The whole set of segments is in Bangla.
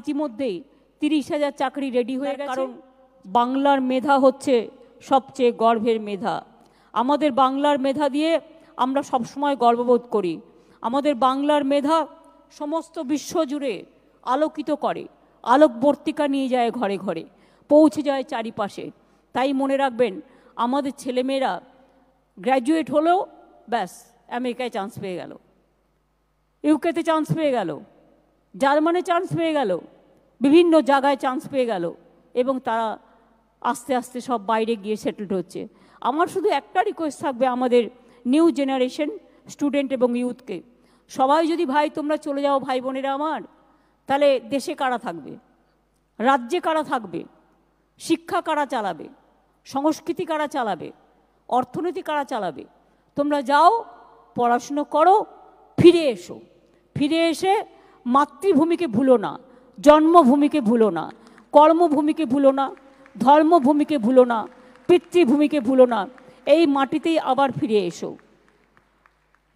ইতিমধ্যেই তিরিশ হাজার চাকরি রেডি হয়ে গেছে কারণ বাংলার মেধা হচ্ছে সবচেয়ে গর্বের মেধা আমাদের বাংলার মেধা দিয়ে আমরা সবসময় গর্ববোধ করি আমাদের বাংলার মেধা সমস্ত বিশ্ব জুড়ে আলোকিত করে আলোকবর্তিকা নিয়ে যায় ঘরে ঘরে পৌঁছে যায় চারিপাশে তাই মনে রাখবেন আমাদের ছেলেমেয়েরা গ্র্যাজুয়েট হলেও ব্যাস আমেরিকায় চান্স পেয়ে গেল ইউকেতে চান্স পেয়ে গেল জার্মানে চান্স পেয়ে গেল বিভিন্ন জায়গায় চান্স পেয়ে গেল এবং তারা আস্তে আস্তে সব বাইরে গিয়ে সেটেলড হচ্ছে আমার শুধু একটা রিকোয়েস্ট থাকবে আমাদের নিউ জেনারেশন স্টুডেন্ট এবং ইউথকে সবাই যদি ভাই তোমরা চলে যাও ভাই বোনেরা আমার তাহলে দেশে কারা থাকবে রাজ্যে কারা থাকবে শিক্ষা কারা চালাবে সংস্কৃতি কারা চালাবে অর্থনীতি কারা চালাবে তোমরা যাও পড়াশুনো করো ফিরে এসো ফিরে এসে মাতৃভূমিকে ভুলো না জন্মভূমিকে ভুলো না কর্মভূমিকে ভুলো না ধর্মভূমিকে ভুলো না পিতৃভূমিকে ভুলো না এই মাটিতেই আবার ফিরে এসো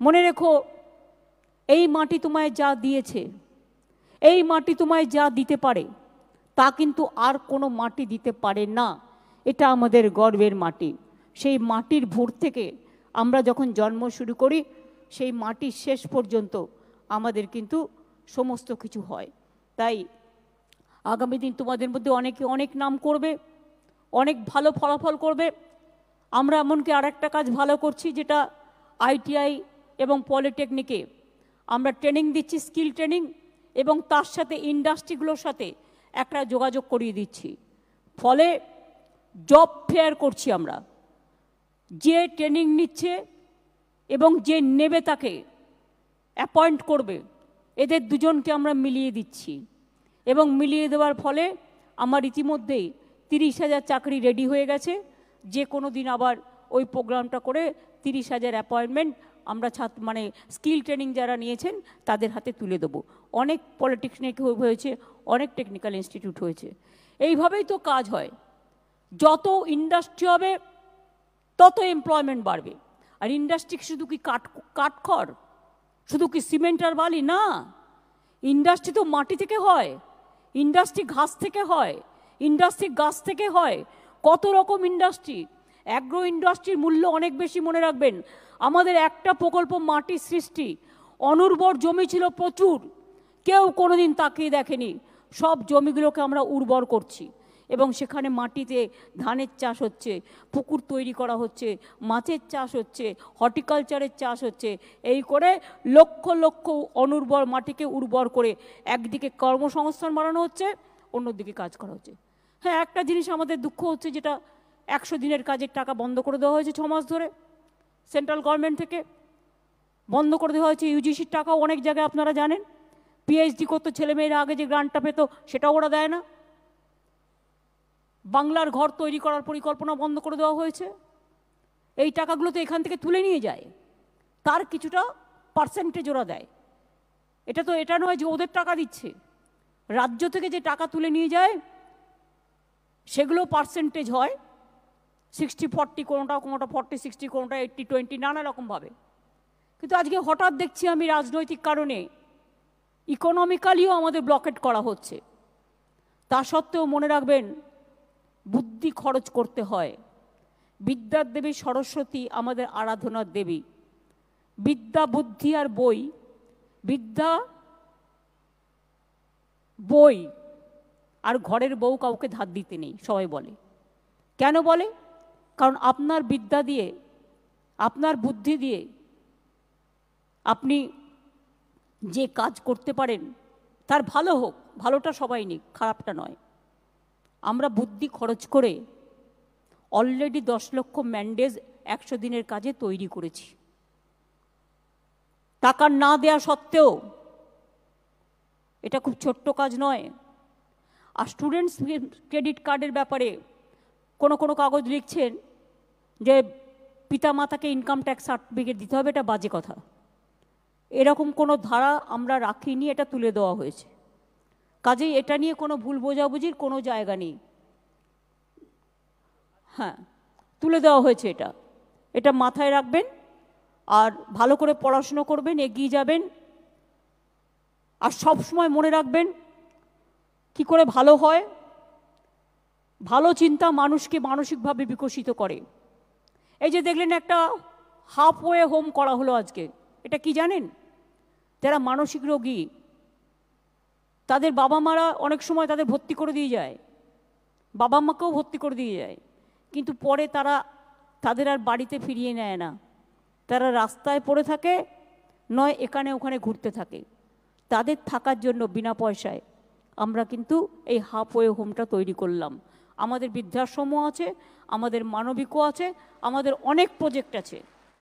মনে রেখো এই মাটি তোমায় যা দিয়েছে এই মাটি তোমায় যা দিতে পারে তা কিন্তু আর কোনো মাটি দিতে পারে না এটা আমাদের গর্বের মাটি সেই মাটির ভোর থেকে আমরা যখন জন্ম শুরু করি সেই মাটির শেষ পর্যন্ত আমাদের কিন্তু সমস্ত কিছু হয় তাই আগামী দিন তোমাদের মধ্যে অনেকে অনেক নাম করবে অনেক ভালো ফলাফল করবে আমরা এমনকি আর একটা কাজ ভালো করছি যেটা আইটিআই এবং পলিটেকনিকে আমরা ট্রেনিং দিচ্ছি স্কিল ট্রেনিং এবং তার সাথে ইন্ডাস্ট্রিগুলোর সাথে একটা যোগাযোগ করিয়ে দিচ্ছি ফলে জব ফেয়ার করছি আমরা যে ট্রেনিং নিচ্ছে এবং যে নেবে তাকে অ্যাপয়েন্ট করবে এদের দুজনকে আমরা মিলিয়ে দিচ্ছি এবং মিলিয়ে দেওয়ার ফলে আমার ইতিমধ্যেই তিরিশ হাজার চাকরি রেডি হয়ে গেছে যে কোনো দিন আবার ওই প্রোগ্রামটা করে তিরিশ হাজার অ্যাপয়েন্টমেন্ট আমরা ছাত্র মানে স্কিল ট্রেনিং যারা নিয়েছেন তাদের হাতে তুলে দেব অনেক পলিটেকনিক হয়েছে অনেক টেকনিক্যাল ইনস্টিটিউট হয়েছে এইভাবেই তো কাজ হয় যত ইন্ডাস্ট্রি হবে তত এমপ্লয়মেন্ট বাড়বে আর ইন্ডাস্ট্রি শুধু কি কাঠ কাঠখড় শুধু কি সিমেন্ট আর বালি না ইন্ডাস্ট্রি তো মাটি থেকে হয় ইন্ডাস্ট্রি ঘাস থেকে হয় ইন্ডাস্ট্রি গাছ থেকে হয় কত রকম ইন্ডাস্ট্রি অ্যাগ্রো ইন্ডাস্ট্রির মূল্য অনেক বেশি মনে রাখবেন আমাদের একটা প্রকল্প মাটি সৃষ্টি অনুর্বর জমি ছিল প্রচুর কেউ কোনোদিন তাকিয়ে দেখেনি সব জমিগুলোকে আমরা উর্বর করছি এবং সেখানে মাটিতে ধানের চাষ হচ্ছে পুকুর তৈরি করা হচ্ছে মাছের চাষ হচ্ছে হর্টিকালচারের চাষ হচ্ছে এই করে লক্ষ লক্ষ অনুর্বর মাটিকে উর্বর করে একদিকে কর্মসংস্থান বাড়ানো হচ্ছে অন্যদিকে কাজ করা হচ্ছে হ্যাঁ একটা জিনিস আমাদের দুঃখ হচ্ছে যেটা একশো দিনের কাজের টাকা বন্ধ করে দেওয়া হয়েছে ছ মাস ধরে সেন্ট্রাল গভর্নমেন্ট থেকে বন্ধ করে দেওয়া হয়েছে ইউজিসির টাকাও অনেক জায়গায় আপনারা জানেন পিএইচডি করতো ছেলেমেয়েরা আগে যে গ্রান্টটা পেতো সেটাও ওরা দেয় না বাংলার ঘর তৈরি করার পরিকল্পনা বন্ধ করে দেওয়া হয়েছে এই টাকাগুলো তো এখান থেকে তুলে নিয়ে যায় তার কিছুটা পার্সেন্টেজ ওরা দেয় এটা তো এটা নয় যে ওদের টাকা দিচ্ছে রাজ্য থেকে যে টাকা তুলে নিয়ে যায় সেগুলো পার্সেন্টেজ হয় সিক্সটি ফর্টি কোনোটা কোনোটা ফর্টি সিক্সটি কোনোটা এইটটি টোয়েন্টি নানা রকমভাবে কিন্তু আজকে হঠাৎ দেখছি আমি রাজনৈতিক কারণে ইকোনমিক্যালিও আমাদের ব্লকেট করা হচ্ছে তা সত্ত্বেও মনে রাখবেন বুদ্ধি খরচ করতে হয় বিদ্যার দেবী সরস্বতী আমাদের আরাধনার দেবী বিদ্যা বুদ্ধি আর বই বিদ্যা বই আর ঘরের বউ কাউকে ধার দিতে নেই সবাই বলে কেন বলে কারণ আপনার বিদ্যা দিয়ে আপনার বুদ্ধি দিয়ে আপনি যে কাজ করতে পারেন তার ভালো হোক ভালোটা সবাই নিক খারাপটা নয় আমরা বুদ্ধি খরচ করে অলরেডি দশ লক্ষ ম্যান্ডেজ একশো দিনের কাজে তৈরি করেছি টাকা না দেয়া সত্ত্বেও এটা খুব ছোট্ট কাজ নয় আর স্টুডেন্টস ক্রেডিট কার্ডের ব্যাপারে কোনো কোনো কাগজ লিখছেন যে পিতা মাতাকে ইনকাম ট্যাক্স সার্টিফিকেট দিতে হবে এটা বাজে কথা এরকম কোনো ধারা আমরা রাখিনি এটা তুলে দেওয়া হয়েছে কাজেই এটা নিয়ে কোনো ভুল বোঝাবুঝির কোনো জায়গা নেই হ্যাঁ তুলে দেওয়া হয়েছে এটা এটা মাথায় রাখবেন আর ভালো করে পড়াশুনো করবেন এগিয়ে যাবেন আর সব সময় মনে রাখবেন কি করে ভালো হয় ভালো চিন্তা মানুষকে মানসিকভাবে বিকশিত করে এই যে দেখলেন একটা হাফওয়ে হোম করা হলো আজকে এটা কি জানেন যারা মানসিক রোগী তাদের বাবা মারা অনেক সময় তাদের ভর্তি করে দিয়ে যায় বাবা মাকেও ভর্তি করে দিয়ে যায় কিন্তু পরে তারা তাদের আর বাড়িতে ফিরিয়ে নেয় না তারা রাস্তায় পড়ে থাকে নয় এখানে ওখানে ঘুরতে থাকে তাদের থাকার জন্য বিনা পয়সায় আমরা কিন্তু এই হাফ ওয়ে হোমটা তৈরি করলাম আমাদের বৃদ্ধাশ্রমও আছে আমাদের মানবিকও আছে আমাদের অনেক প্রজেক্ট আছে